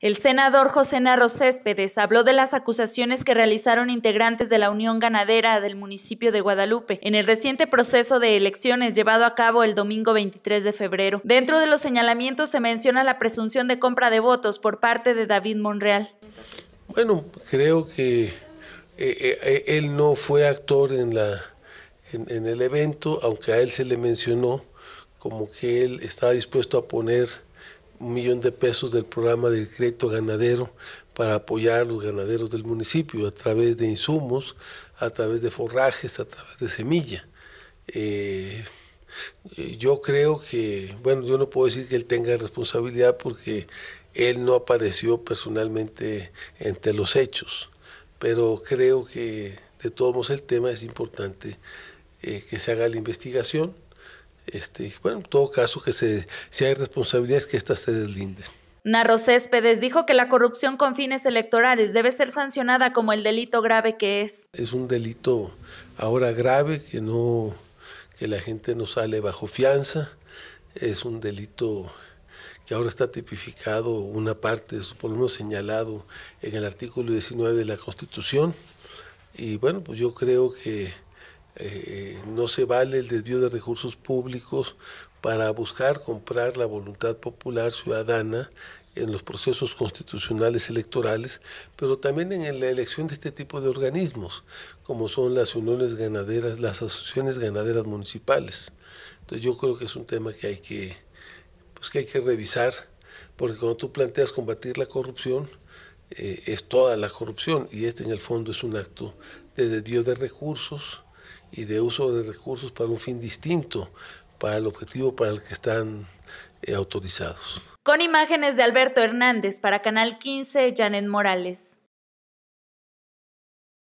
El senador José Narro Céspedes habló de las acusaciones que realizaron integrantes de la Unión Ganadera del municipio de Guadalupe en el reciente proceso de elecciones llevado a cabo el domingo 23 de febrero. Dentro de los señalamientos se menciona la presunción de compra de votos por parte de David Monreal. Bueno, creo que eh, eh, eh, él no fue actor en, la, en, en, el evento, aunque a él se le mencionó como que él estaba dispuesto a poner un millón de pesos del programa del crédito ganadero para apoyar a los ganaderos del municipio a través de insumos, a través de forrajes, a través de semilla. Eh, eh, yo creo que, bueno, yo no puedo decir que él tenga responsabilidad porque él no apareció personalmente entre los hechos, pero creo que de todos modos el tema es importante eh, que se haga la investigación. Este, bueno, en todo caso, que se, si hay responsabilidades, que estas se deslinden. Narro Céspedes dijo que la corrupción con fines electorales debe ser sancionada como el delito grave que es. Es un delito ahora grave que no que la gente no sale bajo fianza, es un delito que ahora está tipificado una parte, por lo menos señalado en el artículo 19 de la Constitución. Y bueno, pues yo creo que eh, no se vale el desvío de recursos públicos para buscar comprar la voluntad popular ciudadana en los procesos constitucionales electorales, pero también en la elección de este tipo de organismos, como son las uniones ganaderas, las asociaciones ganaderas municipales. Entonces yo creo que es un tema que hay que, pues, que, hay que revisar, porque cuando tú planteas combatir la corrupción, eh, es toda la corrupción, y este en el fondo es un acto de desvío de recursos, y de uso de recursos para un fin distinto, para el objetivo para el que están eh, autorizados. Con imágenes de Alberto Hernández para Canal 15, Janet Morales.